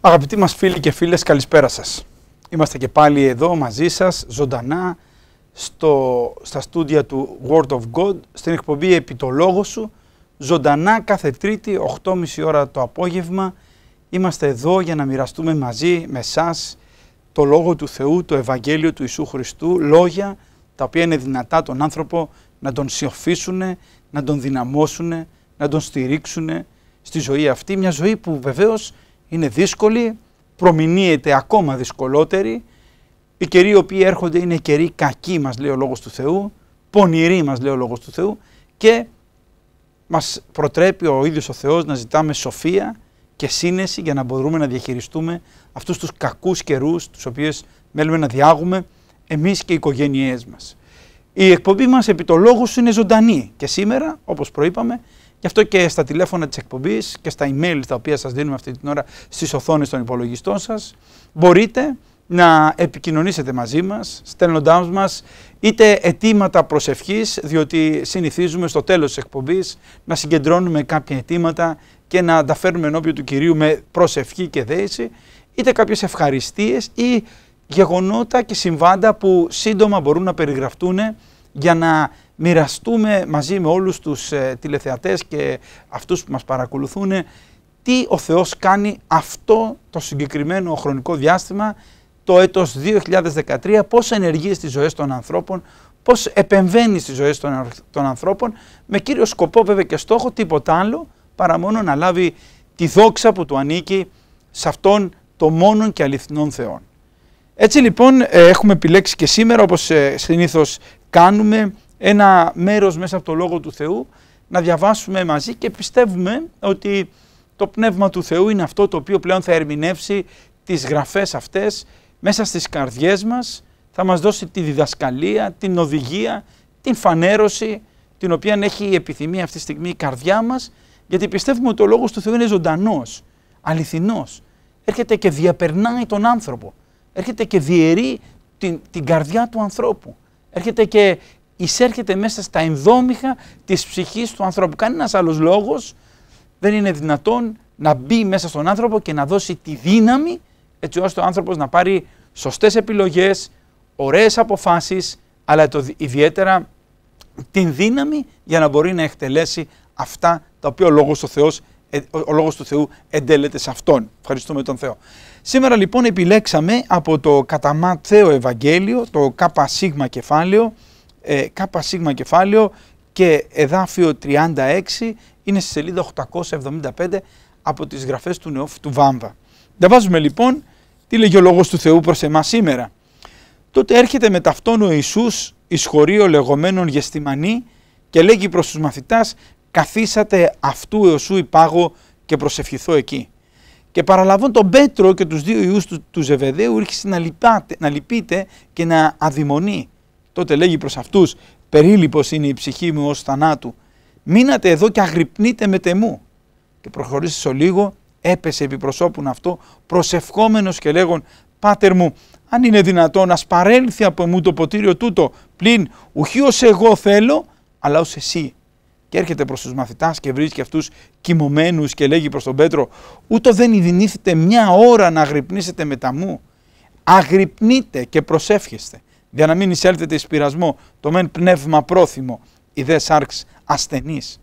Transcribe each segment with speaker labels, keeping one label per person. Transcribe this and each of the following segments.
Speaker 1: Αγαπητοί μας φίλοι και φίλες, καλησπέρα σας. Είμαστε και πάλι εδώ μαζί σας, ζωντανά, στο, στα στούντια του Word of God, στην εκπομπή «Επί το λόγο σου», ζωντανά κάθε Τρίτη, 8.30 ώρα το απόγευμα. Είμαστε εδώ για να μοιραστούμε μαζί με σας το Λόγο του Θεού, το Ευαγγέλιο του Ιησού Χριστού, λόγια τα οποία είναι δυνατά τον άνθρωπο να τον σιωφίσουν, να τον δυναμώσουν, να τον στηρίξουν στη ζωή αυτή. Μια ζωή που βεβαίως είναι δύσκολη, προμηνύεται ακόμα δυσκολότερη. Οι καιροί οι οποίοι έρχονται είναι καιροί κακοί μας λέει ο Λόγος του Θεού, πονηροί μας λέει ο Λόγος του Θεού και μας προτρέπει ο ίδιος ο Θεός να ζητάμε σοφία και σύνεση για να μπορούμε να διαχειριστούμε αυτούς τους κακούς καιρούς τους οποίους μέλουμε να διάγουμε εμείς και οι οικογένειές μας. Η εκπομπή μας επί το λόγο είναι ζωντανή και σήμερα όπως προείπαμε Γι' αυτό και στα τηλέφωνα της εκπομπής και στα email τα οποία σας δίνουμε αυτή την ώρα στις οθόνες των υπολογιστών σας μπορείτε να επικοινωνήσετε μαζί μας στέλνοντάς μας είτε αιτήματα προσευχής, διότι συνηθίζουμε στο τέλος της εκπομπής να συγκεντρώνουμε κάποια αιτήματα και να τα φέρνουμε ενώπιον του Κυρίου με προσευχή και δέηση είτε κάποιες ευχαριστίες ή γεγονότα και συμβάντα που σύντομα μπορούν να περιγραφτούν για να μοιραστούμε μαζί με όλους τους ε, τηλεθεατές και αυτούς που μας παρακολουθούν τι ο Θεός κάνει αυτό το συγκεκριμένο χρονικό διάστημα το έτος 2013, πώς ενεργεί στις ζωές των ανθρώπων, πώς επεμβαίνει στις ζωές των, ανθρώπων με κύριο σκοπό βέβαια και στόχο τίποτα άλλο παρά μόνο να λάβει τη δόξα που του ανήκει σε αυτόν το μόνον και αληθινόν Θεόν. Έτσι λοιπόν ε, έχουμε επιλέξει και σήμερα όπως ε, συνήθως κάνουμε ένα μέρος μέσα από το Λόγο του Θεού, να διαβάσουμε μαζί και πιστεύουμε ότι το Πνεύμα του Θεού είναι αυτό το οποίο πλέον θα ερμηνεύσει τις γραφές αυτές μέσα στις καρδιές μας, θα μας δώσει τη διδασκαλία, την οδηγία, την φανέρωση, την οποία έχει η επιθυμία αυτή τη στιγμή η καρδιά μας, γιατί πιστεύουμε ότι ο Λόγος του Θεού είναι ζωντανός, αληθινός. Έρχεται και διαπερνάει τον άνθρωπο. Έρχεται και διαιρεί την, την καρδιά του ανθρώπου. Έρχεται και εισέρχεται μέσα στα ενδόμηχα της ψυχής του ανθρώπου. Κανένας άλλος λόγος δεν είναι δυνατόν να μπει μέσα στον άνθρωπο και να δώσει τη δύναμη έτσι ώστε ο άνθρωπος να πάρει σωστές επιλογές, ωραίες αποφάσεις, αλλά το, ιδιαίτερα την δύναμη για να μπορεί να εκτελέσει αυτά τα οποία ε, ο λόγος του, Θεού εντέλεται σε Αυτόν. Ευχαριστούμε τον Θεό. Σήμερα λοιπόν επιλέξαμε από το κατά Ματθαίο Ευαγγέλιο, το ΚΣ κεφάλαιο, ε, σίγμα κεφάλαιο και εδάφιο 36 είναι στη σελίδα 875 από τις γραφές του νεόφου του Βάμβα. Διαβάζουμε λοιπόν τι λέγει ο Λόγος του Θεού προς εμάς σήμερα. Τότε έρχεται με ταυτόν ο Ιησούς εις χωρίο λεγόμενον γεστημανή και λέγει προς τους μαθητάς καθίσατε αυτού εωσού υπάγω και προσευχηθώ εκεί. Και παραλαβών τον Πέτρο και τους δύο ιούς του, του Ζεβεδαίου να, να λυπείτε και να αδειμονεί Τότε λέγει προς αυτούς, περίλυπος είναι η ψυχή μου ως θανάτου. Μείνατε εδώ και αγρυπνείτε με τεμού. Και προχωρήσεις λίγο, έπεσε επί προσώπουν αυτό, προσευχόμενος και λέγον, πάτερ μου, αν είναι δυνατόν, να σπαρέλθει από μου το ποτήριο τούτο, πλην ως εγώ θέλω, αλλά ως εσύ. Και έρχεται προς τους μαθητάς και βρίσκει αυτούς κοιμωμένους και λέγει προς τον Πέτρο «Ούτω δεν ειδηνήθητε μια ώρα να αγρυπνήσετε τα μου. Αγρυπνείτε και προσεύχεστε» για να μην εισέλθετε εις πειρασμό, το μεν πνεύμα πρόθυμο, η δε σάρξ ασθενής.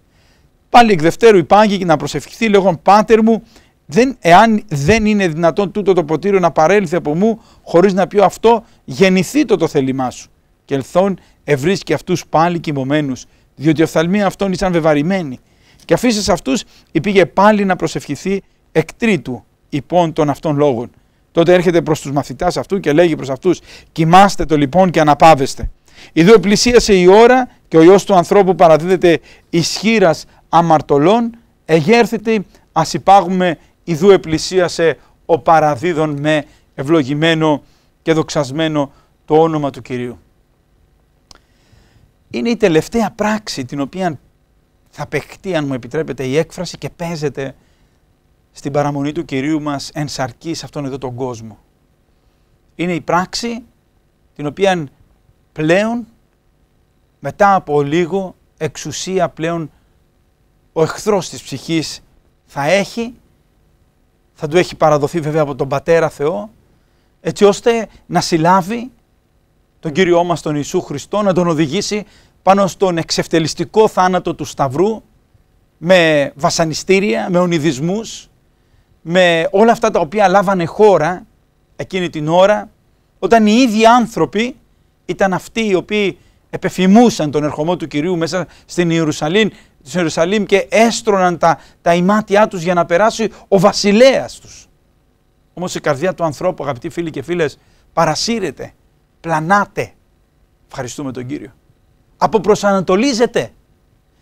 Speaker 1: Πάλι εκ δευτέρου υπάγει να προσευχηθεί λέγον πάτερ μου, δεν, εάν δεν είναι δυνατόν τούτο το ποτήριο να παρέλθει από μου χωρίς να πει αυτό, γεννηθεί το το θέλημά σου. Και ελθόν ευρίσκει αυτούς πάλι κοιμωμένους, διότι οι οφθαλμοί αυτών ήσαν βεβαρημένοι. Και αφήσεις αυτούς, πήγε πάλι να προσευχηθεί εκ τρίτου υπόν των αυτών λόγων. Τότε έρχεται προς τους μαθητάς αυτού και λέγει προς αυτούς: Κοιμάστε το λοιπόν και αναπάβεστε. Ιδού πλησίασε η ώρα και ο ιό του ανθρώπου παραδίδεται ισχύρα αμαρτωλών. Εγέρθητε, ας υπάγουμε, ιδού επλησίασε ο παραδίδων με ευλογημένο και δοξασμένο το όνομα του κυρίου. Είναι η τελευταία πράξη την οποία θα παιχτεί, αν μου επιτρέπετε, η έκφραση και παίζεται στην παραμονή του Κυρίου μας ενσαρκεί σε αυτόν εδώ τον κόσμο. Είναι η πράξη την οποία πλέον μετά από λίγο εξουσία πλέον ο εχθρός της ψυχής θα έχει, θα του έχει παραδοθεί βέβαια από τον Πατέρα Θεό, έτσι ώστε να συλλάβει τον Κύριό μας τον Ιησού Χριστό, να τον οδηγήσει πάνω στον εξευτελιστικό θάνατο του Σταυρού, με βασανιστήρια, με ονειδισμούς, με όλα αυτά τα οποία λάβανε χώρα εκείνη την ώρα, όταν οι ίδιοι άνθρωποι ήταν αυτοί οι οποίοι επεφημούσαν τον ερχομό του Κυρίου μέσα στην Ιερουσαλήμ, στην Ιερουσαλήμ και έστρωναν τα, τα ημάτια τους για να περάσει ο βασιλέας τους. Όμως η καρδιά του ανθρώπου, αγαπητοί φίλοι και φίλες, παρασύρεται, πλανάται. Ευχαριστούμε τον Κύριο. Αποπροσανατολίζεται.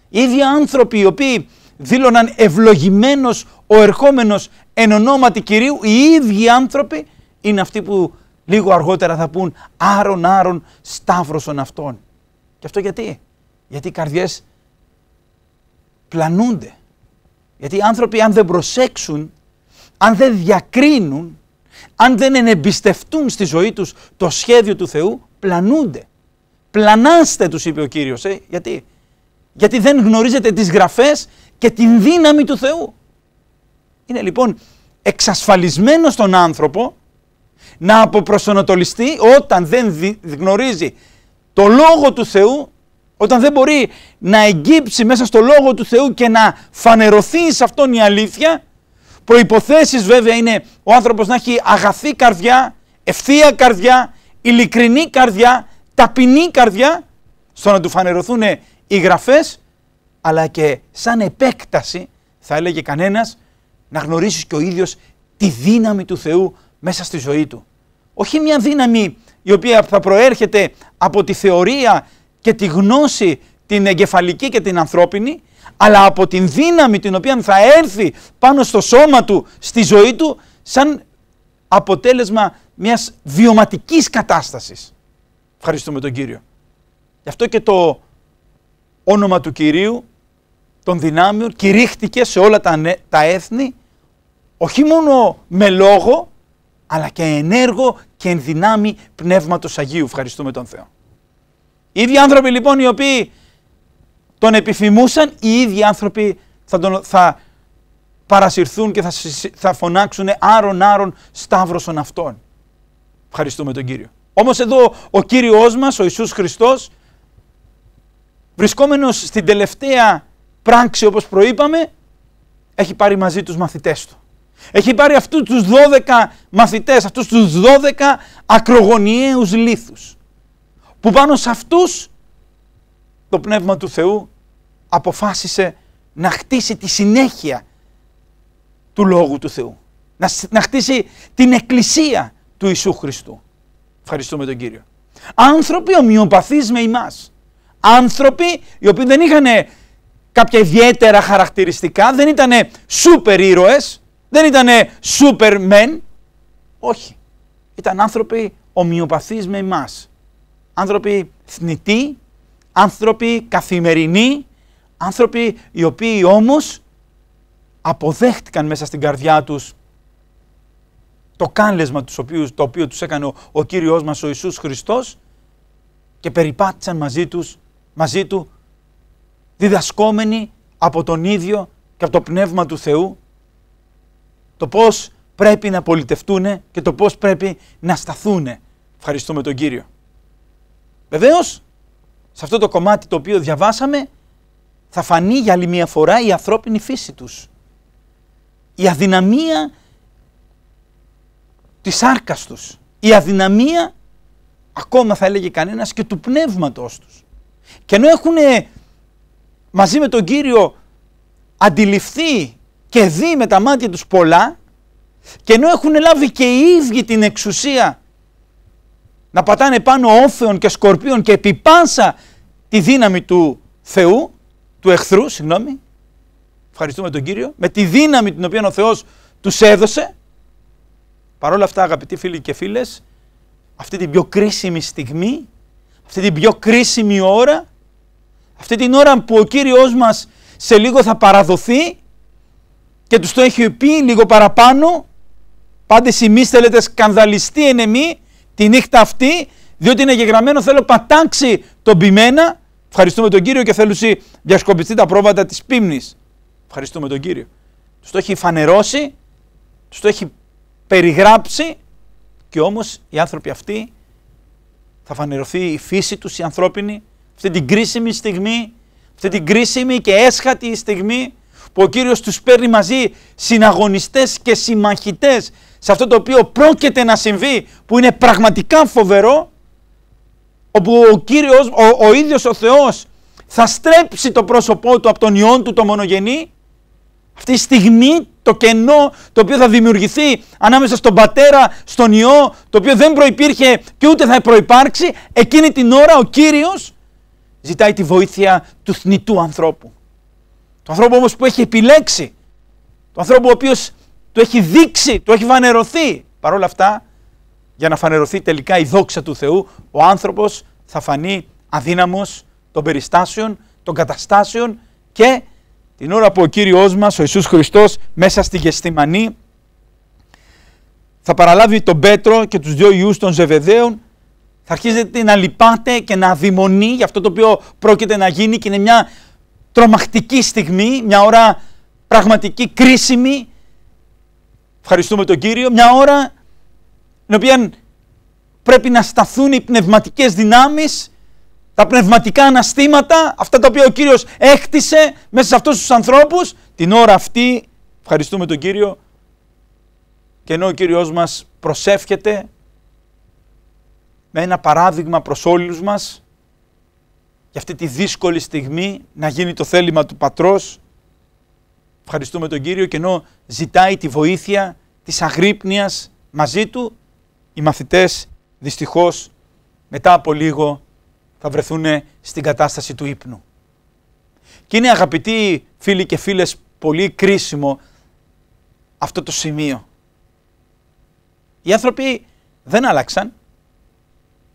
Speaker 1: Οι ίδιοι άνθρωποι οι οποίοι δήλωναν ευλογημένος ο ερχόμενος εν ονόματι Κυρίου, οι ίδιοι άνθρωποι είναι αυτοί που λίγο αργότερα θα πούν Άρον, Άρον, των Αυτών Και αυτό γιατί, γιατί οι καρδιές πλανούνται. Γιατί οι άνθρωποι αν δεν προσέξουν, αν δεν διακρίνουν, αν δεν ενεμπιστευτούν στη ζωή τους το σχέδιο του Θεού, πλανούνται. Πλανάστε τους είπε ο Κύριος, ε, γιατί. Γιατί δεν γνωρίζετε τις γραφές και την δύναμη του Θεού. Είναι λοιπόν εξασφαλισμένο στον άνθρωπο να αποπροσωνοτολιστεί όταν δεν γνωρίζει το Λόγο του Θεού, όταν δεν μπορεί να εγκύψει μέσα στο Λόγο του Θεού και να φανερωθεί σε αυτόν η αλήθεια, προϋποθέσεις βέβαια είναι ο άνθρωπος να έχει αγαθή καρδιά, ευθεία καρδιά, ειλικρινή καρδιά, ταπεινή καρδιά, στο να του φανερωθούν οι γραφές αλλά και σαν επέκταση, θα έλεγε κανένας, να γνωρίσεις και ο ίδιος τη δύναμη του Θεού μέσα στη ζωή του. Όχι μια δύναμη η οποία θα προέρχεται από τη θεωρία και τη γνώση την εγκεφαλική και την ανθρώπινη, αλλά από την δύναμη την οποία θα έρθει πάνω στο σώμα του, στη ζωή του, σαν αποτέλεσμα μιας βιωματικής κατάστασης. Ευχαριστούμε τον Κύριο. Γι' αυτό και το όνομα του Κυρίου των δυνάμεων κηρύχτηκε σε όλα τα, τα έθνη όχι μόνο με λόγο αλλά και ενέργο και εν δυνάμει Πνεύματος Αγίου. Ευχαριστούμε τον Θεό. Οι ίδιοι άνθρωποι λοιπόν οι οποίοι τον επιθυμούσαν, οι ίδιοι άνθρωποι θα, τον, θα παρασυρθούν και θα, θα φωνάξουν άρον άρον σταύρωσον αυτόν. Ευχαριστούμε τον Κύριο. Όμως εδώ ο Κύριος μας, ο Ιησούς Χριστός, βρισκόμενος στην τελευταία Πράξη, όπως προείπαμε, έχει πάρει μαζί τους μαθητές του. Έχει πάρει αυτούς τους 12 μαθητές, αυτούς τους 12 ακρογωνιαίους λίθους, που πάνω σε αυτούς το Πνεύμα του Θεού αποφάσισε να χτίσει τη συνέχεια του Λόγου του Θεού. Να, να χτίσει την εκκλησία του Ιησού Χριστού. Ευχαριστούμε τον Κύριο. Άνθρωποι ομοιοπαθείς με εμάς. Άνθρωποι οι οποίοι δεν είχαν κάποια ιδιαίτερα χαρακτηριστικά, δεν ήταν σούπερ ήρωες, δεν ήταν σούπερ μεν, όχι. Ήταν άνθρωποι ομοιοπαθείς με εμάς. Άνθρωποι θνητοί, άνθρωποι καθημερινοί, άνθρωποι οι οποίοι όμως αποδέχτηκαν μέσα στην καρδιά τους το κάλεσμα τους οποίους, το οποίο τους έκανε ο, ο Κύριος μας ο Ιησούς Χριστός και περιπάτησαν μαζί, τους, μαζί του διδασκόμενοι από τον ίδιο και από το Πνεύμα του Θεού το πώς πρέπει να πολιτευτούν και το πώς πρέπει να σταθούν. Ευχαριστούμε τον Κύριο. Βεβαίως, σε αυτό το κομμάτι το οποίο διαβάσαμε θα φανεί για άλλη μια φορά η ανθρώπινη φύση τους. Η αδυναμία της άρκας τους. Η αδυναμία ακόμα θα έλεγε κανένας και του πνεύματος τους. Και ενώ έχουν μαζί με τον Κύριο αντιληφθεί και δει με τα μάτια τους πολλά και ενώ έχουν λάβει και οι ίδιοι την εξουσία να πατάνε πάνω όφεων και σκορπίων και επί τη δύναμη του Θεού, του εχθρού, συγγνώμη, ευχαριστούμε τον Κύριο, με τη δύναμη την οποία ο Θεός τους έδωσε, παρόλα αυτά αγαπητοί φίλοι και φίλες, αυτή την πιο κρίσιμη στιγμή, αυτή την πιο κρίσιμη ώρα, αυτή την ώρα που ο Κύριος μας σε λίγο θα παραδοθεί και τους το έχει πει λίγο παραπάνω πάντε εμείς θέλετε σκανδαλιστεί εν εμεί τη νύχτα αυτή διότι είναι γεγραμμένο θέλω πατάξει τον ποιμένα ευχαριστούμε τον Κύριο και θέλουσι διασκοπιστεί τα πρόβατα της πίμνης ευχαριστούμε τον Κύριο τους το έχει φανερώσει τους το έχει περιγράψει και όμως οι άνθρωποι αυτοί θα φανερωθεί η φύση τους η ανθρώπινη αυτή την κρίσιμη στιγμή, αυτή την κρίσιμη και έσχατη στιγμή που ο Κύριος τους παίρνει μαζί συναγωνιστές και συμμαχητές σε αυτό το οποίο πρόκειται να συμβεί που είναι πραγματικά φοβερό όπου ο Κύριος, ο, ο ίδιος ο Θεός θα στρέψει το πρόσωπό του από τον Υιόν του το μονογενή αυτή τη στιγμή το κενό το οποίο θα δημιουργηθεί ανάμεσα στον πατέρα, στον Υιό, το οποίο δεν προϋπήρχε και ούτε θα προϋπάρξει, εκείνη την ώρα ο Κύριος ζητάει τη βοήθεια του θνητού ανθρώπου. Του ανθρώπου όμως που έχει επιλέξει. Του ανθρώπου ο οποίος του έχει δείξει, του έχει φανερωθεί. Παρ' όλα αυτά, για να φανερωθεί τελικά η δόξα του Θεού, ο άνθρωπος θα φανεί αδύναμος των περιστάσεων, των καταστάσεων και την ώρα που ο Κύριος μας, ο Ιησούς Χριστός, μέσα στη Γεστημανή, θα παραλάβει τον Πέτρο και τους δύο ιούς των Ζεβεδαίων θα αρχίσετε να λυπάτε και να αδειμονεί για αυτό το οποίο πρόκειται να γίνει και είναι μια τρομακτική στιγμή, μια ώρα πραγματική, κρίσιμη. Ευχαριστούμε τον Κύριο. Μια ώρα την οποία πρέπει να σταθούν οι πνευματικές δυνάμεις, τα πνευματικά αναστήματα, αυτά τα οποία ο Κύριος έκτισε μέσα σε αυτούς τους ανθρώπους. Την ώρα αυτή, ευχαριστούμε τον Κύριο, και ενώ ο Κύριος μας προσεύχεται, με ένα παράδειγμα προς όλους μας για αυτή τη δύσκολη στιγμή να γίνει το θέλημα του Πατρός. Ευχαριστούμε τον Κύριο και ενώ ζητάει τη βοήθεια της αγρύπνιας μαζί του, οι μαθητές δυστυχώς μετά από λίγο θα βρεθούν στην κατάσταση του ύπνου. Και είναι αγαπητοί φίλοι και φίλες πολύ κρίσιμο αυτό το σημείο. Οι άνθρωποι δεν άλλαξαν,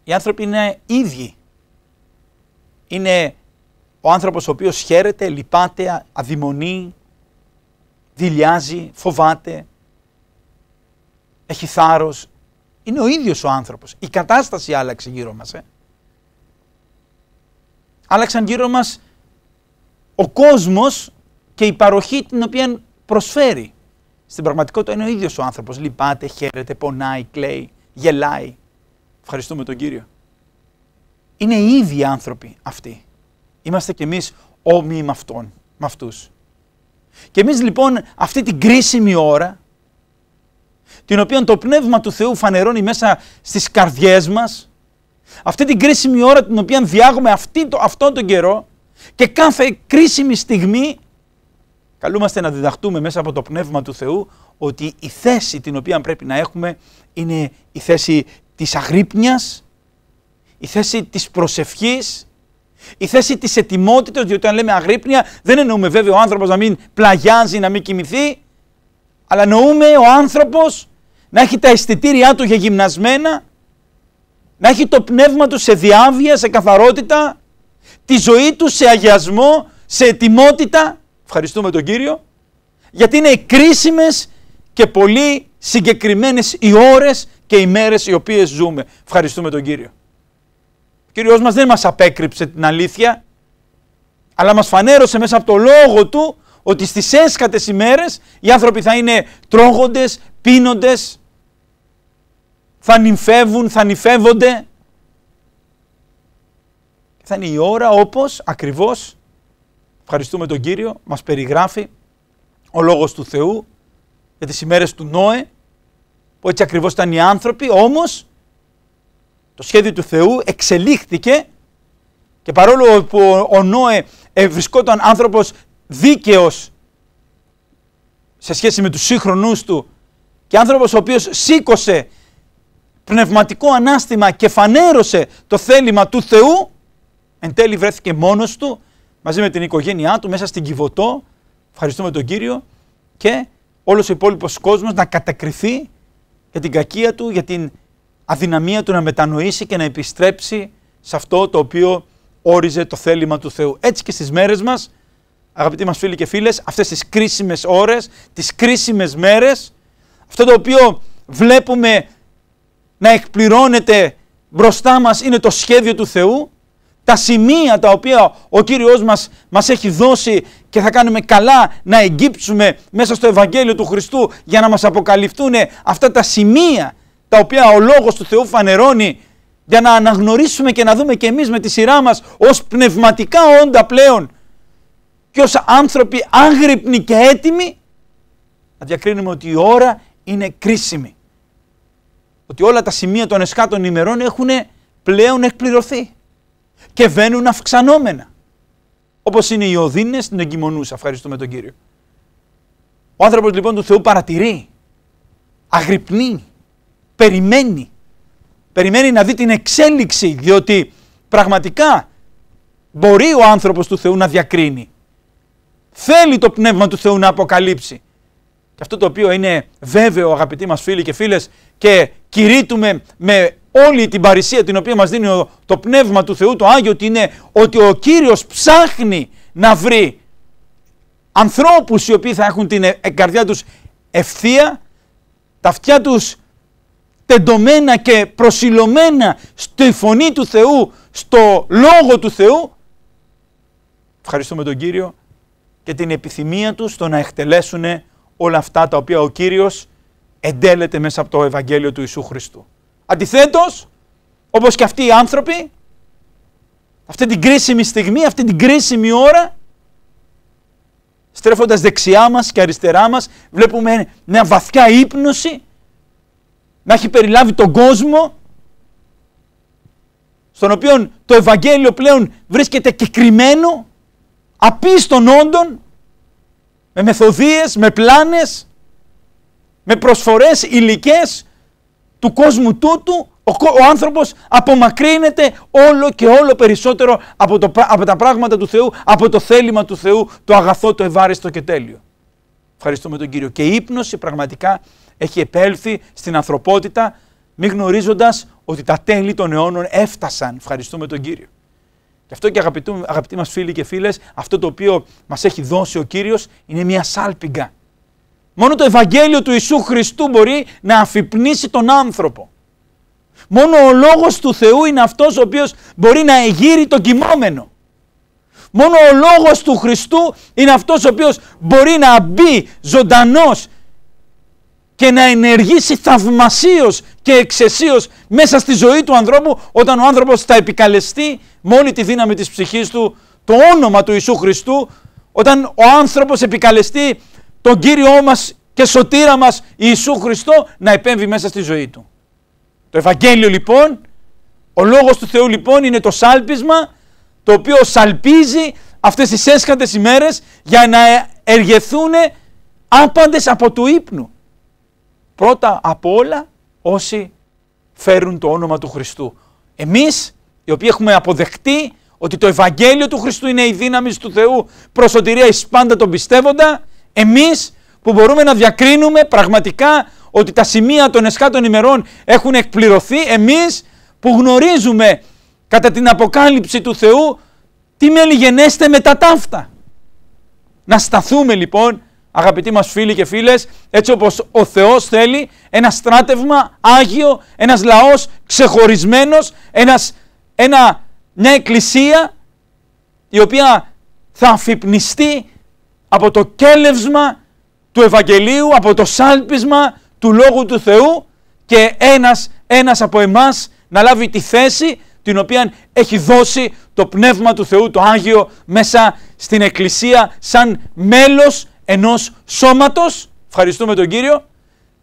Speaker 1: οι άνθρωποι είναι ίδιοι. Είναι ο άνθρωπος ο οποίος χαίρεται, λυπάται, αδειμονεί, δηλιάζει, φοβάται, έχει θάρρος. Είναι ο ίδιος ο άνθρωπος. Η κατάσταση άλλαξε γύρω μας. Ε. Άλλαξαν γύρω μας ο κόσμος και η παροχή την οποία προσφέρει. Στην πραγματικότητα είναι ο ίδιος ο άνθρωπος. Λυπάται, χαίρεται, πονάει, κλαίει, γελάει. Ευχαριστούμε τον Κύριο. Είναι οι ίδιοι άνθρωποι αυτοί. Είμαστε κι εμείς όμοιοι με αυτόν, με αυτούς. Και εμείς λοιπόν αυτή την κρίσιμη ώρα, την οποία το Πνεύμα του Θεού φανερώνει μέσα στις καρδιές μας, αυτή την κρίσιμη ώρα την οποία διάγουμε αυτή, το, αυτόν τον καιρό και κάθε κρίσιμη στιγμή καλούμαστε να διδαχτούμε μέσα από το Πνεύμα του Θεού ότι η θέση την οποία πρέπει να έχουμε είναι η θέση της αγρύπνιας, η θέση της προσευχής, η θέση της ετοιμότητας, διότι αν λέμε αγρύπνια δεν εννοούμε βέβαια ο άνθρωπος να μην πλαγιάζει, να μην κοιμηθεί, αλλά εννοούμε ο άνθρωπος να έχει τα αισθητήριά του για γυμνασμένα, να έχει το πνεύμα του σε διάβια, σε καθαρότητα, τη ζωή του σε αγιασμό, σε ετοιμότητα, ευχαριστούμε τον Κύριο, γιατί είναι κρίσιμες και πολύ συγκεκριμένες οι ώρες και οι μέρες οι οποίες ζούμε. Ευχαριστούμε τον Κύριο. Ο Κύριος μας δεν μας απέκρυψε την αλήθεια, αλλά μας φανέρωσε μέσα από το λόγο Του ότι στις έσκατες ημέρες οι άνθρωποι θα είναι τρώγοντες, πίνοντες, θα νυμφεύουν, θα νυφεύονται. Θα είναι η ώρα όπως ακριβώς, ευχαριστούμε τον Κύριο, μας περιγράφει ο Λόγος του Θεού για τις ημέρες του Νόε που έτσι ακριβώς ήταν οι άνθρωποι, όμως το σχέδιο του Θεού εξελίχθηκε και παρόλο που ο Νόε ε, βρισκόταν άνθρωπος δίκαιος σε σχέση με τους σύγχρονούς του και άνθρωπος ο οποίος σήκωσε πνευματικό ανάστημα και φανέρωσε το θέλημα του Θεού εν τέλει βρέθηκε μόνος του μαζί με την οικογένειά του μέσα στην Κιβωτό ευχαριστούμε τον Κύριο και όλος ο υπόλοιπος κόσμος να κατακριθεί για την κακία του, για την αδυναμία του να μετανοήσει και να επιστρέψει σε αυτό το οποίο όριζε το θέλημα του Θεού. Έτσι και στις μέρες μας, αγαπητοί μας φίλοι και φίλες, αυτές τις κρίσιμες ώρες, τις κρίσιμες μέρες, αυτό το οποίο βλέπουμε να εκπληρώνεται μπροστά μας είναι το σχέδιο του Θεού, τα σημεία τα οποία ο Κύριος μας, μας έχει δώσει και θα κάνουμε καλά να εγκύψουμε μέσα στο Ευαγγέλιο του Χριστού για να μας αποκαλυφθούν αυτά τα σημεία τα οποία ο Λόγος του Θεού φανερώνει για να αναγνωρίσουμε και να δούμε και εμείς με τη σειρά μας ως πνευματικά όντα πλέον και ως άνθρωποι άγρυπνοι και έτοιμοι να διακρίνουμε ότι η ώρα είναι κρίσιμη. Ότι όλα τα σημεία των εσκάτων ημερών έχουν πλέον εκπληρωθεί και βαίνουν αυξανόμενα. Όπως είναι οι Οδύνες στην εγκυμονούσα. Ευχαριστούμε τον κύριο. Ο άνθρωπος λοιπόν του Θεού παρατηρεί, αγρυπνεί, περιμένει. Περιμένει να δει την εξέλιξη, διότι πραγματικά μπορεί ο άνθρωπος του Θεού να διακρίνει. Θέλει το Πνεύμα του Θεού να αποκαλύψει. Και αυτό το οποίο είναι βέβαιο αγαπητοί μας φίλοι και φίλες και κηρύττουμε με όλη την παρησία την οποία μας δίνει το Πνεύμα του Θεού, το Άγιο, ότι είναι ότι ο Κύριος ψάχνει να βρει ανθρώπους οι οποίοι θα έχουν την ε- ε- καρδιά τους ευθεία, τα αυτιά τους τεντωμένα και προσιλωμένα στη φωνή του Θεού, στο λόγο του Θεού. Ευχαριστούμε τον Κύριο και την επιθυμία τους στο να εκτελέσουν όλα αυτά τα οποία ο Κύριος εντέλεται μέσα από το Ευαγγέλιο του Ιησού Χριστού. Αντιθέτως, όπως και αυτοί οι άνθρωποι, αυτή την κρίσιμη στιγμή, αυτή την κρίσιμη ώρα, στρέφοντας δεξιά μας και αριστερά μας, βλέπουμε μια βαθιά ύπνωση να έχει περιλάβει τον κόσμο, στον οποίο το Ευαγγέλιο πλέον βρίσκεται κεκριμένο, απίστων όντων, με μεθοδίες, με πλάνες, με προσφορές υλικές του κόσμου τούτου ο, άνθρωπος απομακρύνεται όλο και όλο περισσότερο από, το, από τα πράγματα του Θεού, από το θέλημα του Θεού, το αγαθό, το ευάριστο και τέλειο. Ευχαριστούμε τον Κύριο. Και η ύπνωση πραγματικά έχει επέλθει στην ανθρωπότητα μη γνωρίζοντας ότι τα τέλη των αιώνων έφτασαν. Ευχαριστούμε τον Κύριο. Γι' αυτό και αγαπητοί, αγαπητοί μας φίλοι και φίλες, αυτό το οποίο μας έχει δώσει ο Κύριος είναι μια σάλπιγγα. Μόνο το Ευαγγέλιο του Ιησού Χριστού μπορεί να αφυπνίσει τον άνθρωπο. Μόνο ο Λόγος του Θεού είναι αυτός ο οποίος μπορεί να εγείρει το κοιμόμενο. Μόνο ο Λόγος του Χριστού είναι αυτός ο οποίος μπορεί να μπει ζωντανός και να ενεργήσει θαυμασίως και εξαισίως μέσα στη ζωή του ανθρώπου όταν ο άνθρωπος θα επικαλεστεί με όλη τη δύναμη της ψυχής του το όνομα του Ιησού Χριστού όταν ο άνθρωπος επικαλεστεί τον Κύριό μας και σωτήρα μας Ιησού Χριστό να επέμβει μέσα στη ζωή του. Το Ευαγγέλιο λοιπόν, ο Λόγος του Θεού λοιπόν είναι το σάλπισμα το οποίο σαλπίζει αυτές τις έσχατες ημέρες για να εργεθούν άπαντες από του ύπνου. Πρώτα από όλα όσοι φέρουν το όνομα του Χριστού. Εμείς οι οποίοι έχουμε αποδεχτεί ότι το Ευαγγέλιο του Χριστού είναι η δύναμη του Θεού προς σωτηρία εις πάντα τον πιστεύοντα εμείς που μπορούμε να διακρίνουμε πραγματικά ότι τα σημεία των εσχάτων ημερών έχουν εκπληρωθεί, εμείς που γνωρίζουμε κατά την αποκάλυψη του Θεού τι μελιγενέστε με τα ταύτα. Να σταθούμε λοιπόν αγαπητοί μας φίλοι και φίλες έτσι όπως ο Θεός θέλει ένα στράτευμα άγιο, ένας λαός ξεχωρισμένος, ένας, ένα, μια εκκλησία η οποία θα αφυπνιστεί από το κέλευσμα του Ευαγγελίου, από το σάλπισμα του Λόγου του Θεού και ένας, ένας από εμάς να λάβει τη θέση την οποία έχει δώσει το Πνεύμα του Θεού, το Άγιο, μέσα στην Εκκλησία σαν μέλος ενός σώματος, ευχαριστούμε τον Κύριο,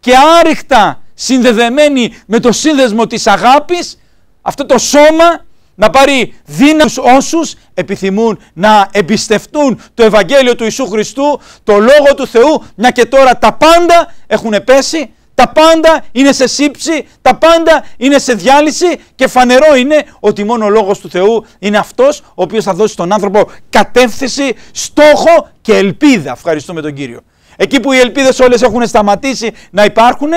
Speaker 1: και άριχτα συνδεδεμένη με το σύνδεσμο της αγάπης, αυτό το σώμα να πάρει δύναμη όσου όσους επιθυμούν να εμπιστευτούν το Ευαγγέλιο του Ιησού Χριστού, το Λόγο του Θεού, μια και τώρα τα πάντα έχουν πέσει, τα πάντα είναι σε σύψη, τα πάντα είναι σε διάλυση και φανερό είναι ότι μόνο ο Λόγος του Θεού είναι αυτός ο οποίος θα δώσει στον άνθρωπο κατεύθυνση, στόχο και ελπίδα. Ευχαριστούμε τον Κύριο. Εκεί που οι ελπίδες όλες έχουν σταματήσει να υπάρχουν,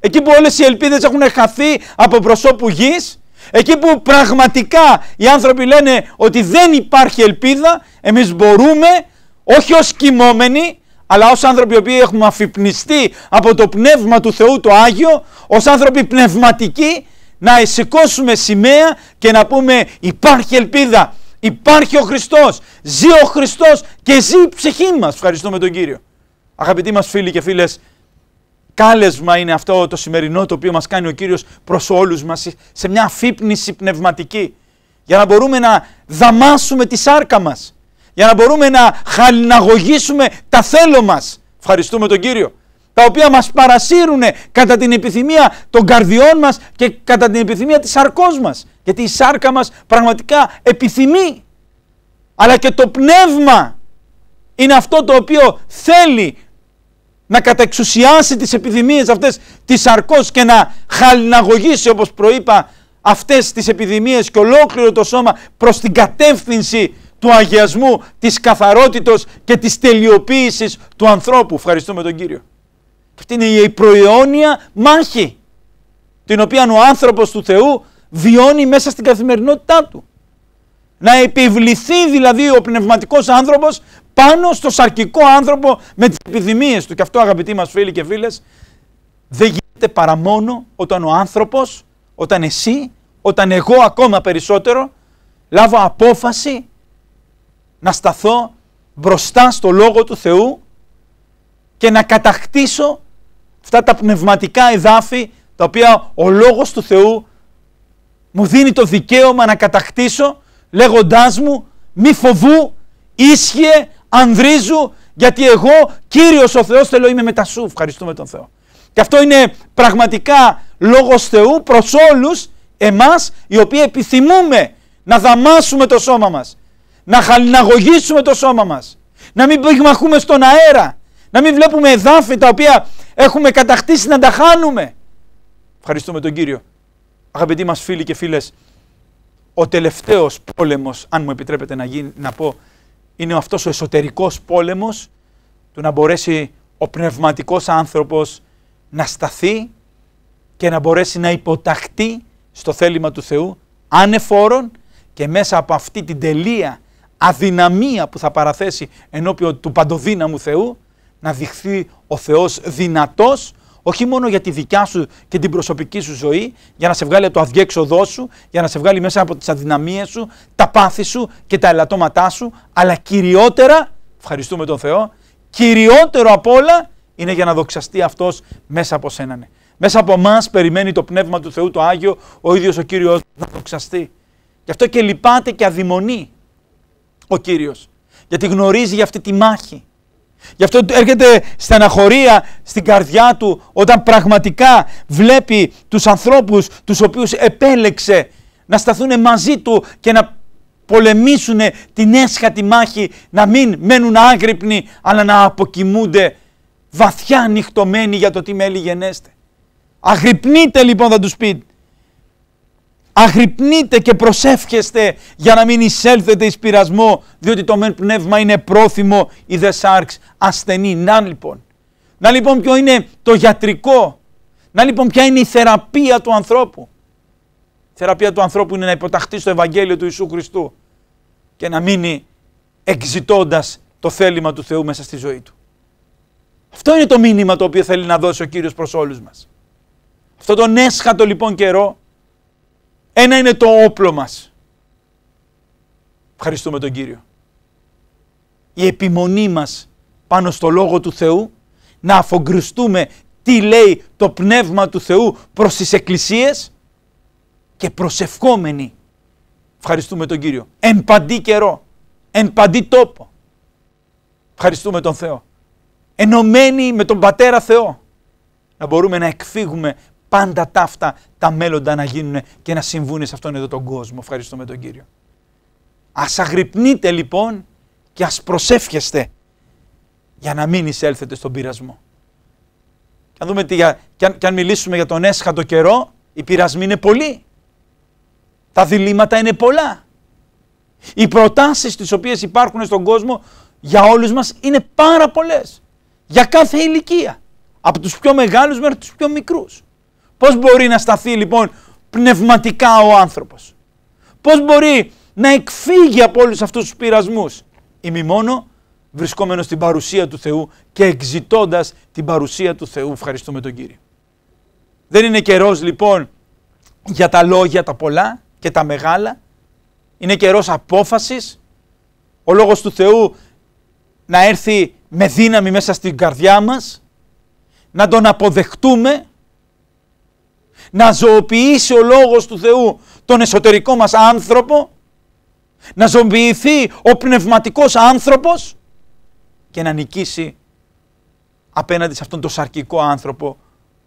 Speaker 1: εκεί που όλες οι ελπίδες έχουν χαθεί από προσώπου γης, Εκεί που πραγματικά οι άνθρωποι λένε ότι δεν υπάρχει ελπίδα, εμείς μπορούμε, όχι ως κοιμόμενοι, αλλά ως άνθρωποι οι οποίοι έχουμε αφυπνιστεί από το πνεύμα του Θεού το Άγιο, ως άνθρωποι πνευματικοί, να σηκώσουμε σημαία και να πούμε υπάρχει ελπίδα, υπάρχει ο Χριστός, ζει ο Χριστός και ζει η ψυχή μας. Ευχαριστούμε τον Κύριο. Αγαπητοί μας φίλοι και φίλες, κάλεσμα είναι αυτό το σημερινό το οποίο μας κάνει ο Κύριος προς όλους μας σε μια αφύπνιση πνευματική για να μπορούμε να δαμάσουμε τη σάρκα μας για να μπορούμε να χαλιναγωγήσουμε τα θέλω μας ευχαριστούμε τον Κύριο τα οποία μας παρασύρουν κατά την επιθυμία των καρδιών μας και κατά την επιθυμία της σαρκός μας γιατί η σάρκα μας πραγματικά επιθυμεί αλλά και το πνεύμα είναι αυτό το οποίο θέλει να καταεξουσιάσει τις επιδημίες αυτές της σαρκός και να χαλιναγωγήσει όπως προείπα αυτές τις επιδημίες και ολόκληρο το σώμα προς την κατεύθυνση του αγιασμού, της καθαρότητος και της τελειοποίησης του ανθρώπου. Ευχαριστούμε τον Κύριο. Αυτή είναι η προαιώνια μάχη την οποία ο άνθρωπος του Θεού βιώνει μέσα στην καθημερινότητά του. Να επιβληθεί δηλαδή ο πνευματικός άνθρωπος πάνω στο σαρκικό άνθρωπο με τις επιδημίες του. Και αυτό αγαπητοί μας φίλοι και φίλες δεν γίνεται παρά μόνο όταν ο άνθρωπος, όταν εσύ, όταν εγώ ακόμα περισσότερο λάβω απόφαση να σταθώ μπροστά στο Λόγο του Θεού και να κατακτήσω αυτά τα πνευματικά εδάφη τα οποία ο Λόγος του Θεού μου δίνει το δικαίωμα να κατακτήσω λέγοντάς μου μη φοβού ίσχυε ανδρίζου γιατί εγώ Κύριος ο Θεός θέλω είμαι μετά σου. Ευχαριστούμε τον Θεό. Και αυτό είναι πραγματικά λόγος Θεού προς όλους εμάς οι οποίοι επιθυμούμε να δαμάσουμε το σώμα μας, να χαλιναγωγήσουμε το σώμα μας, να μην πυγμαχούμε στον αέρα, να μην βλέπουμε εδάφη τα οποία έχουμε κατακτήσει να τα χάνουμε. Ευχαριστούμε τον Κύριο. Αγαπητοί μας φίλοι και φίλες, ο τελευταίος πόλεμος, αν μου επιτρέπετε να, γίνει, να πω, είναι αυτός ο εσωτερικός πόλεμος του να μπορέσει ο πνευματικός άνθρωπος να σταθεί και να μπορέσει να υποταχτεί στο θέλημα του Θεού ανεφόρον και μέσα από αυτή την τελεία αδυναμία που θα παραθέσει ενώπιον του παντοδύναμου Θεού να δειχθεί ο Θεός δυνατός όχι μόνο για τη δικιά σου και την προσωπική σου ζωή, για να σε βγάλει το αδιέξοδό σου, για να σε βγάλει μέσα από τις αδυναμίες σου, τα πάθη σου και τα ελαττώματά σου, αλλά κυριότερα, ευχαριστούμε τον Θεό, κυριότερο απ' όλα είναι για να δοξαστεί Αυτός μέσα από σέναν. Ναι. Μέσα από εμάς περιμένει το πνεύμα του Θεού το Άγιο, ο ίδιος ο κύριος να δοξαστεί. Γι' αυτό και λυπάται και αδειμονεί ο κύριος. Γιατί γνωρίζει για αυτή τη μάχη. Γι' αυτό έρχεται στεναχωρία στην καρδιά του όταν πραγματικά βλέπει τους ανθρώπους τους οποίους επέλεξε να σταθούν μαζί του και να πολεμήσουν την έσχατη μάχη, να μην μένουν άγρυπνοι αλλά να αποκοιμούνται βαθιά νυχτωμένοι για το τι μέλη γενέστε. Αγρυπνείτε λοιπόν θα τους πείτε αγρυπνείτε και προσεύχεστε για να μην εισέλθετε εις πειρασμό, διότι το μεν πνεύμα είναι πρόθυμο, η δε σάρξ ασθενή. Να λοιπόν. Να λοιπόν ποιο είναι το γιατρικό. Να λοιπόν ποια είναι η θεραπεία του ανθρώπου. Η θεραπεία του ανθρώπου είναι να υποταχθεί στο Ευαγγέλιο του Ιησού Χριστού και να μείνει εξητώντας το θέλημα του Θεού μέσα στη ζωή του. Αυτό είναι το μήνυμα το οποίο θέλει να δώσει ο Κύριος προς όλους μας. Αυτό τον έσχατο λοιπόν καιρό ένα είναι το όπλο μας. Ευχαριστούμε τον Κύριο. Η επιμονή μας πάνω στο Λόγο του Θεού, να αφογκριστούμε τι λέει το Πνεύμα του Θεού προς τις εκκλησίες και προσευχόμενοι. Ευχαριστούμε τον Κύριο. Εν παντή καιρό, εν παντή τόπο. Ευχαριστούμε τον Θεό. Ενωμένοι με τον Πατέρα Θεό. Να μπορούμε να εκφύγουμε πάντα ταύτα τα μέλλοντα να γίνουν και να συμβούν σε αυτόν εδώ τον κόσμο. Ευχαριστούμε τον Κύριο. Ας αγρυπνείτε λοιπόν και ας προσεύχεστε για να μην εισέλθετε στον πειρασμό. Και αν, δούμε τι, και αν, και μιλήσουμε για τον έσχατο καιρό, οι πειρασμοί είναι πολλοί. Τα διλήμματα είναι πολλά. Οι προτάσεις τις οποίες υπάρχουν στον κόσμο για όλους μας είναι πάρα πολλές. Για κάθε ηλικία. Από τους πιο μεγάλους μέχρι τους πιο μικρούς. Πώς μπορεί να σταθεί λοιπόν πνευματικά ο άνθρωπος. Πώς μπορεί να εκφύγει από όλους αυτούς τους πειρασμούς. Ή μη μόνο βρισκόμενος στην παρουσία του Θεού και εξητώντας την παρουσία του Θεού. Ευχαριστούμε τον Κύριο. Δεν είναι καιρός λοιπόν για τα λόγια τα πολλά και τα μεγάλα. Είναι καιρός απόφασης. Ο Λόγος του Θεού να έρθει με δύναμη μέσα στην καρδιά μας. Να τον αποδεχτούμε να ζωοποιήσει ο Λόγος του Θεού τον εσωτερικό μας άνθρωπο, να ζωοποιηθεί ο πνευματικός άνθρωπος και να νικήσει απέναντι σε αυτόν τον σαρκικό άνθρωπο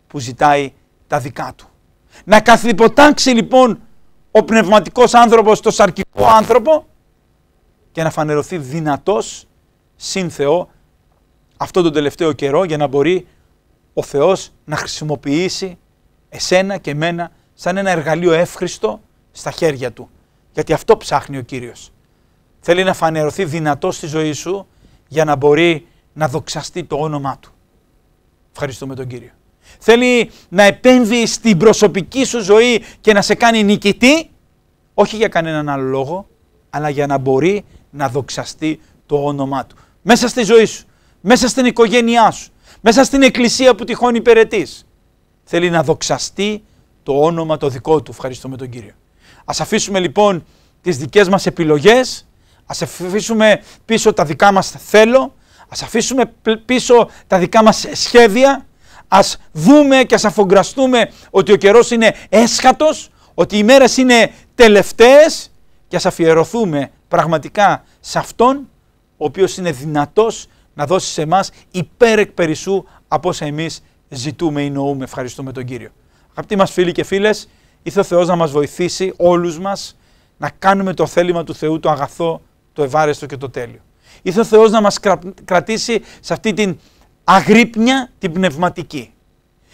Speaker 1: που ζητάει τα δικά του. Να καθυποτάξει λοιπόν ο πνευματικός άνθρωπος τον σαρκικό άνθρωπο και να φανερωθεί δυνατός σύν Θεό αυτόν τον τελευταίο καιρό για να μπορεί ο Θεός να χρησιμοποιήσει εσένα και εμένα σαν ένα εργαλείο εύχριστο στα χέρια του. Γιατί αυτό ψάχνει ο Κύριος. Θέλει να φανερωθεί δυνατός στη ζωή σου για να μπορεί να δοξαστεί το όνομά του. Ευχαριστούμε τον Κύριο. Θέλει να επέμβει στην προσωπική σου ζωή και να σε κάνει νικητή, όχι για κανέναν άλλο λόγο, αλλά για να μπορεί να δοξαστεί το όνομά του. Μέσα στη ζωή σου, μέσα στην οικογένειά σου, μέσα στην εκκλησία που τυχόν υπηρετείς, θέλει να δοξαστεί το όνομα το δικό του. Ευχαριστούμε τον Κύριο. Ας αφήσουμε λοιπόν τις δικές μας επιλογές, ας αφήσουμε πίσω τα δικά μας θέλω, ας αφήσουμε πίσω τα δικά μας σχέδια, ας δούμε και ας αφογκραστούμε ότι ο καιρός είναι έσχατος, ότι οι μέρες είναι τελευταίες και ας αφιερωθούμε πραγματικά σε Αυτόν ο οποίος είναι δυνατός να δώσει σε εμάς εκ περισσού από όσα εμείς ζητούμε ή νοούμε. Ευχαριστούμε τον Κύριο. Αγαπητοί μας φίλοι και φίλες, ήρθε ο Θεός να μας βοηθήσει όλους μας να κάνουμε το θέλημα του Θεού, το αγαθό, το ευάρεστο και το τέλειο. Ήρθε ο Θεός να μας κρατήσει σε αυτή την αγρύπνια την πνευματική.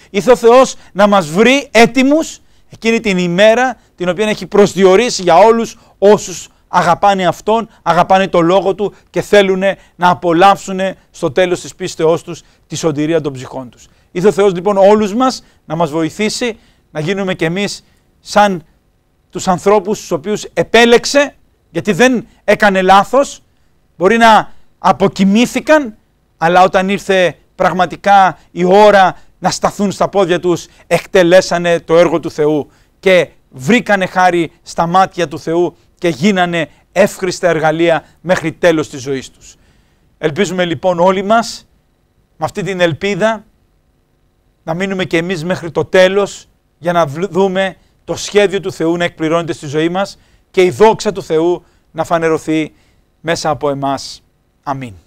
Speaker 1: Ήρθε ο Θεός να μας βρει έτοιμους εκείνη την ημέρα την οποία έχει προσδιορίσει για όλους όσους αγαπάνε Αυτόν, αγαπάνε το Λόγο Του και θέλουν να απολαύσουν στο τέλος της πίστεώς τους τη σωτηρία των ψυχών τους. Ήρθε ο Θεός λοιπόν όλους μας να μας βοηθήσει να γίνουμε κι εμείς σαν τους ανθρώπους τους οποίους επέλεξε γιατί δεν έκανε λάθος. Μπορεί να αποκοιμήθηκαν αλλά όταν ήρθε πραγματικά η ώρα να σταθούν στα πόδια τους εκτελέσανε το έργο του Θεού και βρήκανε χάρη στα μάτια του Θεού και γίνανε εύχριστα εργαλεία μέχρι τέλος της ζωής τους. Ελπίζουμε λοιπόν όλοι μας με αυτή την ελπίδα να μείνουμε και εμείς μέχρι το τέλος για να δούμε το σχέδιο του Θεού να εκπληρώνεται στη ζωή μας και η δόξα του Θεού να φανερωθεί μέσα από εμάς. Αμήν.